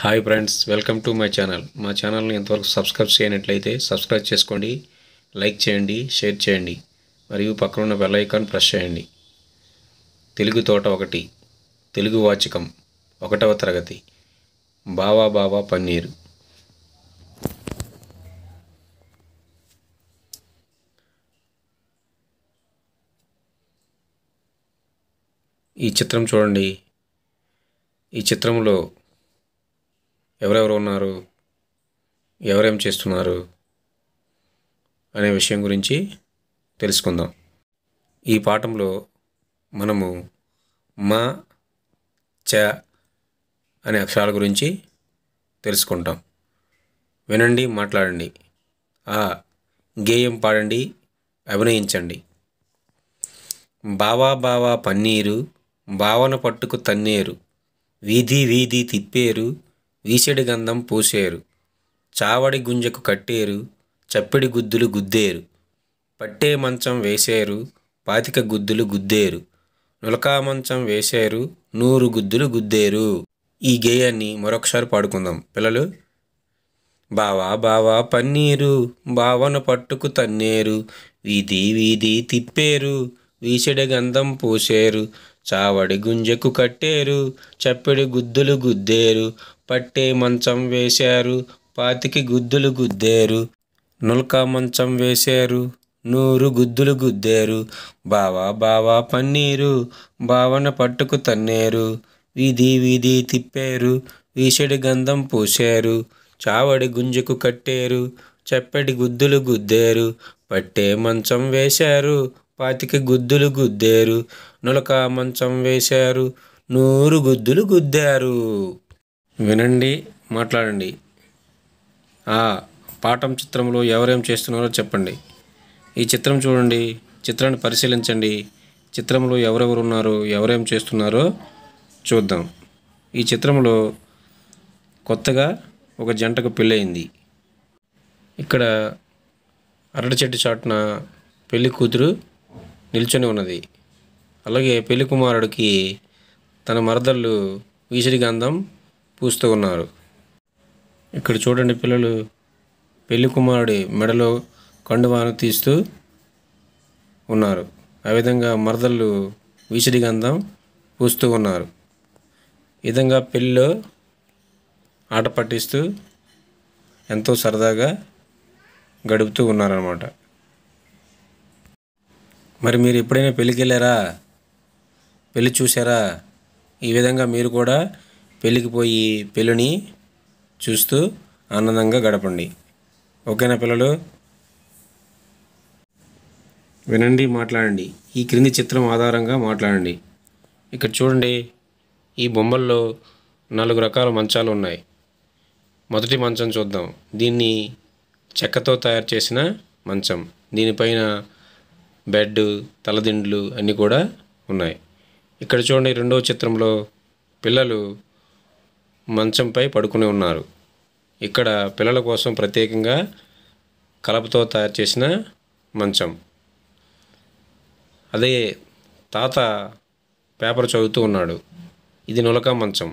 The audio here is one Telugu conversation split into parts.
hi friends welcome to my channel మా ఛానల్ని ఇంతవరకు సబ్స్క్రైబ్ చేయనట్లయితే సబ్స్క్రైబ్ చేసుకోండి లైక్ చేయండి షేర్ చేయండి మరియు పక్కన ఉన్న బెల్లైకాన్ ఐకాన్ ప్రెస్ చేయండి తెలుగు తోట ఒకటి తెలుగు వాచకం ఒకటవ తరగతి బావా బావా పన్నీరు ఈ చిత్రం చూడండి ఈ చిత్రంలో ఎవరెవరు ఉన్నారు ఎవరేం చేస్తున్నారు అనే విషయం గురించి తెలుసుకుందాం ఈ పాఠంలో మనము మా చ అనే అక్షరాల గురించి తెలుసుకుంటాం వినండి మాట్లాడండి ఆ గేయం పాడండి అభినయించండి బావా బావా పన్నీరు బావన పట్టుకు తన్నేరు వీధి వీధి తిప్పేరు వీసెడి గంధం పూసేరు చావడి గుంజకు కట్టేరు చప్పిడి గుద్దులు గుద్దేరు పట్టే మంచం వేసేరు పాతిక గుద్దులు గుద్దేరు నులకా మంచం వేసేరు నూరు గుద్దులు గుద్దేరు ఈ గేయాన్ని మరొకసారి పాడుకుందాం పిల్లలు బావా బావా పన్నీరు బావను పట్టుకు తన్నేరు వీధి వీధి తిప్పేరు వీసెడి గంధం పూసేరు చావడి గుంజకు కట్టేరు చప్పిడి గుద్దులు గుద్దేరు పట్టే మంచం వేశారు పాతికి గుద్దులు గుద్దేరు నుల్కా మంచం వేశారు నూరు గుద్దులు గుద్దేరు బావా బావా పన్నీరు బావన పట్టుకు తన్నేరు వీధి వీధి తిప్పారు వీసెడి గంధం పూశారు చావడి గుంజకు కట్టేరు చెప్పడి గుద్దులు గుద్దేరు పట్టే మంచం వేశారు పాతికి గుద్దులు గుద్దేరు నులక మంచం వేశారు నూరు గుద్దులు గుద్దారు వినండి మాట్లాడండి ఆ పాఠం చిత్రంలో ఎవరేం చేస్తున్నారో చెప్పండి ఈ చిత్రం చూడండి చిత్రాన్ని పరిశీలించండి చిత్రంలో ఎవరెవరు ఉన్నారో ఎవరేం చేస్తున్నారో చూద్దాం ఈ చిత్రంలో కొత్తగా ఒక జంటకు పెళ్ళయింది ఇక్కడ అరటి చెట్టు చాటున పెళ్లి కూతురు నిల్చొని ఉన్నది అలాగే పెళ్లి కుమారుడికి తన మరదళ్ళు వీసిడి గంధం పూస్తూ ఉన్నారు ఇక్కడ చూడండి పిల్లలు పెళ్లి కుమారుడి మెడలో కండువాను తీస్తూ ఉన్నారు ఆ విధంగా మరదళ్ళు వీసిడి గంధం పూస్తూ ఉన్నారు విధంగా పెళ్ళిలో ఆట పట్టిస్తూ ఎంతో సరదాగా గడుపుతూ ఉన్నారన్నమాట మరి మీరు ఎప్పుడైనా పెళ్ళికి వెళ్ళారా పెళ్ళి చూసారా ఈ విధంగా మీరు కూడా పెళ్ళికి పోయి పెళ్ళిని చూస్తూ ఆనందంగా గడపండి ఓకేనా పిల్లలు వినండి మాట్లాడండి ఈ క్రింది చిత్రం ఆధారంగా మాట్లాడండి ఇక్కడ చూడండి ఈ బొమ్మల్లో నాలుగు రకాల మంచాలు ఉన్నాయి మొదటి మంచం చూద్దాం దీన్ని చెక్కతో తయారు చేసిన మంచం దీనిపైన బెడ్ తలదిండ్లు అన్నీ కూడా ఉన్నాయి ఇక్కడ చూడండి రెండవ చిత్రంలో పిల్లలు మంచంపై పడుకుని ఉన్నారు ఇక్కడ పిల్లల కోసం ప్రత్యేకంగా కలపతో తయారు చేసిన మంచం అదే తాత పేపర్ చదువుతూ ఉన్నాడు ఇది నులక మంచం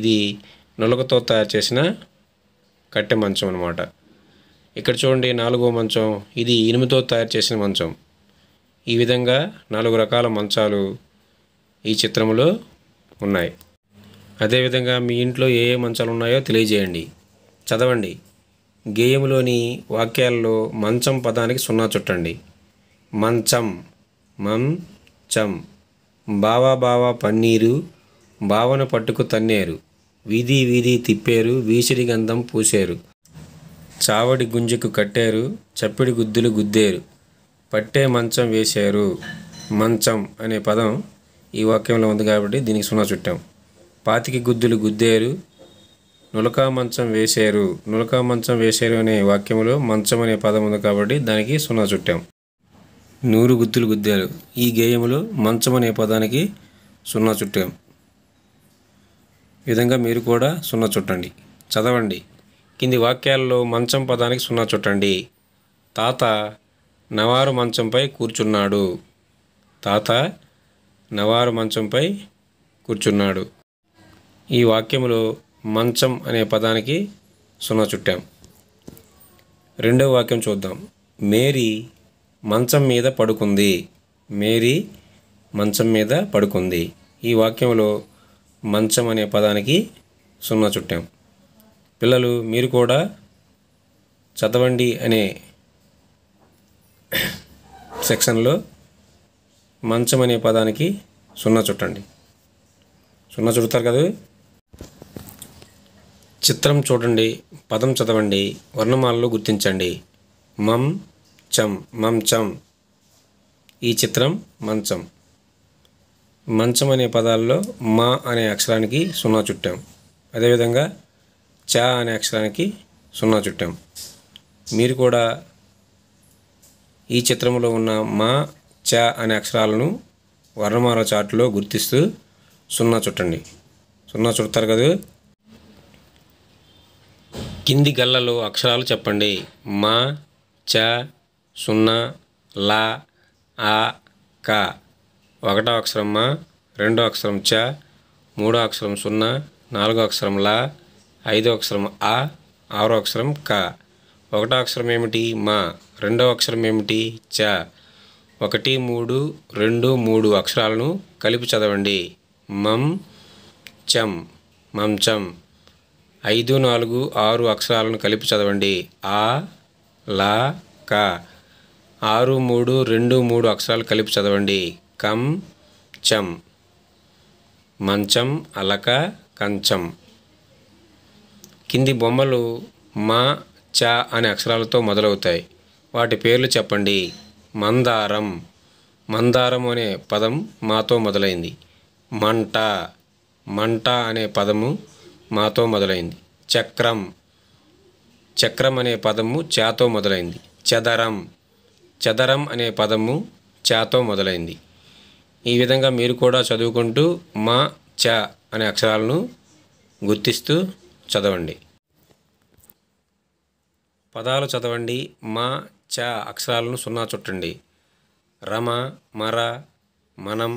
ఇది నులకతో తయారు చేసిన కట్టె మంచం అనమాట ఇక్కడ చూడండి నాలుగో మంచం ఇది ఇనుముతో తయారు చేసిన మంచం ఈ విధంగా నాలుగు రకాల మంచాలు ఈ చిత్రంలో ఉన్నాయి అదేవిధంగా మీ ఇంట్లో ఏ ఏ మంచాలు ఉన్నాయో తెలియజేయండి చదవండి గేయంలోని వాక్యాల్లో మంచం పదానికి సున్నా చుట్టండి మంచం మంచం బావా బావా పన్నీరు భావన పట్టుకు తన్నేరు వీధి వీధి తిప్పారు వీసిరి గంధం పూసారు చావడి గుంజకు కట్టారు చప్పిడి గుద్దులు గుద్దేరు పట్టే మంచం వేశారు మంచం అనే పదం ఈ వాక్యంలో ఉంది కాబట్టి దీనికి సున్నా చుట్టాం పాతికి గుద్దులు గుద్దేరు నులకా మంచం వేశారు నులకా మంచం వేశారు అనే వాక్యంలో మంచం అనే పదం ఉంది కాబట్టి దానికి సున్నా చుట్టాం నూరు గుద్దులు గుద్దారు ఈ గేయంలో మంచం అనే పదానికి సున్నా చుట్టాం విధంగా మీరు కూడా సున్నా చుట్టండి చదవండి కింది వాక్యాల్లో మంచం పదానికి సున్నా చుట్టండి తాత నవారు మంచంపై కూర్చున్నాడు తాత నవారు మంచంపై కూర్చున్నాడు ఈ వాక్యంలో మంచం అనే పదానికి సున్నా చుట్టాం రెండవ వాక్యం చూద్దాం మేరీ మంచం మీద పడుకుంది మేరీ మంచం మీద పడుకుంది ఈ వాక్యంలో మంచం అనే పదానికి సున్నా చుట్టాం పిల్లలు మీరు కూడా చదవండి అనే సెక్షన్లో మంచం అనే పదానికి సున్నా చుట్టండి సున్నా చుడతారు కదా చిత్రం చూడండి పదం చదవండి వర్ణమాలలో గుర్తించండి మం చం మంచం ఈ చిత్రం మంచం మంచం అనే పదాల్లో మా అనే అక్షరానికి సున్నా చుట్టాం అదేవిధంగా చా అనే అక్షరానికి సున్నా చుట్టాం మీరు కూడా ఈ చిత్రంలో ఉన్న మా చ అనే అక్షరాలను వర్ణమాల చాటులో గుర్తిస్తూ సున్నా చుట్టండి సున్నా చుడతారు కదా కింది గల్లలో అక్షరాలు చెప్పండి మా చ సున్నా లా ఆ క ఒకటో అక్షరం మా రెండో అక్షరం చ మూడో అక్షరం సున్నా నాలుగో అక్షరం లా ఐదో అక్షరం ఆ ఆరో అక్షరం క ఒకటో అక్షరం ఏమిటి మా రెండో అక్షరం ఏమిటి చ ఒకటి మూడు రెండు మూడు అక్షరాలను కలిపి చదవండి మం చం మంచం ఐదు నాలుగు ఆరు అక్షరాలను కలిపి చదవండి ఆ లా క ఆరు మూడు రెండు మూడు అక్షరాలు కలిపి చదవండి కం చం మంచం అలక కంచం కింది బొమ్మలు మా చ అనే అక్షరాలతో మొదలవుతాయి వాటి పేర్లు చెప్పండి మందారం మందారం అనే పదం మాతో మొదలైంది మంట మంట అనే పదము మాతో మొదలైంది చక్రం చక్రం అనే పదము చాతో మొదలైంది చదరం చదరం అనే పదము చాతో మొదలైంది ఈ విధంగా మీరు కూడా చదువుకుంటూ మా చ అనే అక్షరాలను గుర్తిస్తూ చదవండి పదాలు చదవండి మా చ అక్షరాలను సున్నా చుట్టండి రమ మర మనం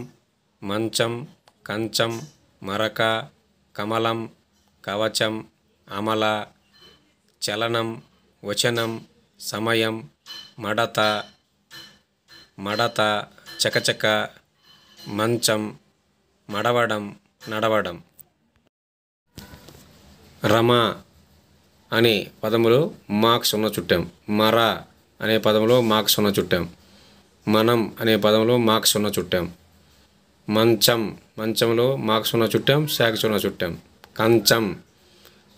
మంచం కంచం మరక కమలం కవచం అమల చలనం వచనం సమయం మడత మడత చకచక మంచం మడవడం నడవడం రమ అనే పదములో మాకు ఉన్న చుట్టాం మర అనే పదంలో మార్క్స్ ఉన్న చుట్టాం మనం అనే పదంలో మార్క్స్ ఉన్న చుట్టాం మంచం మంచంలో మార్క్స్ ఉన్న చుట్టాం శాఖ ఉన్న చుట్టాం కంచం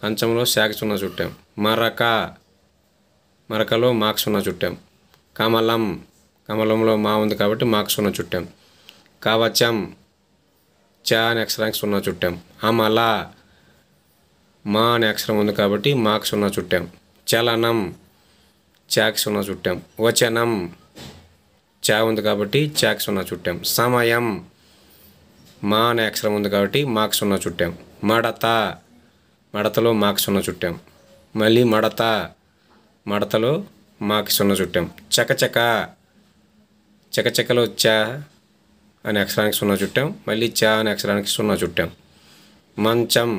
కంచంలో శాఖ ఉన్న చుట్టాం మరక మరకలో మార్క్స్ ఉన్న చుట్టాం కమలం కమలంలో మా ఉంది కాబట్టి మార్క్స్ ఉన్న చుట్టాం కవచం చా అనే అక్షరానికి సున్నా చుట్టాం అమలా మా అనే అక్షరం ఉంది కాబట్టి మాకు సున్నా చుట్టాం చలనం చాకి సున్నా చుట్టాం వచనం చా ఉంది కాబట్టి చాకి సున్నా చుట్టాం సమయం మా అనే అక్షరం ఉంది కాబట్టి మాకు సున్నా చుట్టాం మడత మడతలో మాకు సున్నా చుట్టాం మళ్ళీ మడత మడతలో మాకు సున్నా చుట్టాం చకచక చకచకలో చ అనే అక్షరానికి సున్నా చుట్టాం మళ్ళీ చా అనే అక్షరానికి సున్నా చుట్టాం మంచం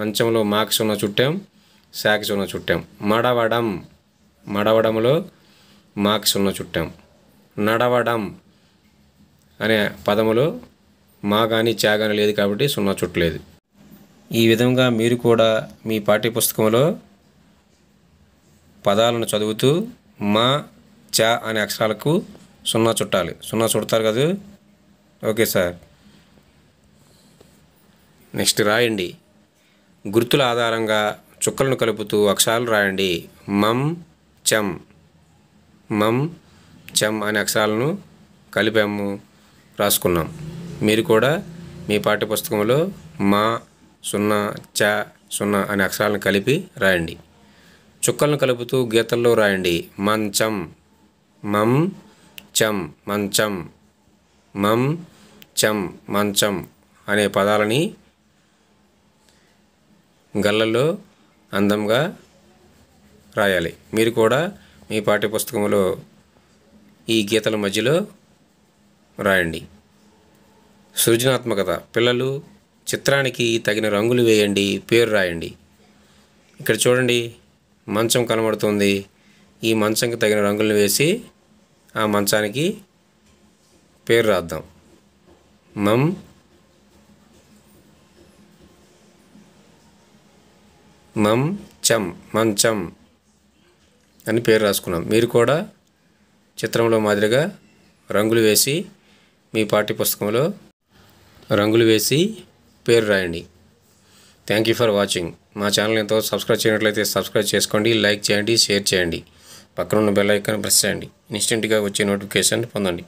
మంచంలో మాక్సున చుట్టాం సాక్సున చుట్టాం మడవడం మడవడంలో మాక్సున చుట్టాం నడవడం అనే పదములో మా కానీ చా కానీ లేదు కాబట్టి సున్నా చుట్టలేదు ఈ విధంగా మీరు కూడా మీ పాఠ్యపుస్తకంలో పదాలను చదువుతూ మా చా అనే అక్షరాలకు సున్నా చుట్టాలి సున్నా చుడతారు కదా ఓకే సార్ నెక్స్ట్ రాయండి గుర్తుల ఆధారంగా చుక్కలను కలుపుతూ అక్షరాలు రాయండి మం చం మం చం అనే అక్షరాలను కలిపాము రాసుకున్నాం మీరు కూడా మీ పాఠ్యపుస్తకంలో మా సున్నా చ సున్నా అనే అక్షరాలను కలిపి రాయండి చుక్కలను కలుపుతూ గీతల్లో రాయండి మంచం మం చం మంచం మం చం మంచం అనే పదాలని గళ్ళల్లో అందంగా రాయాలి మీరు కూడా మీ పాఠ్యపుస్తకంలో ఈ గీతల మధ్యలో రాయండి సృజనాత్మకత పిల్లలు చిత్రానికి తగిన రంగులు వేయండి పేరు రాయండి ఇక్కడ చూడండి మంచం కనబడుతుంది ఈ మంచంకి తగిన రంగులు వేసి ఆ మంచానికి పేరు రాద్దాం మమ్ మంచం మంచం అని పేరు రాసుకున్నాం మీరు కూడా చిత్రంలో మాదిరిగా రంగులు వేసి మీ పాఠ్య పుస్తకంలో రంగులు వేసి పేరు రాయండి థ్యాంక్ యూ ఫర్ వాచింగ్ మా ఛానల్ ఎంతో సబ్స్క్రైబ్ చేయనట్లయితే సబ్స్క్రైబ్ చేసుకోండి లైక్ చేయండి షేర్ చేయండి పక్కనున్న బెల్ ఐకాన్ ప్రెస్ చేయండి ఇన్స్టెంట్గా వచ్చే నోటిఫికేషన్ పొందండి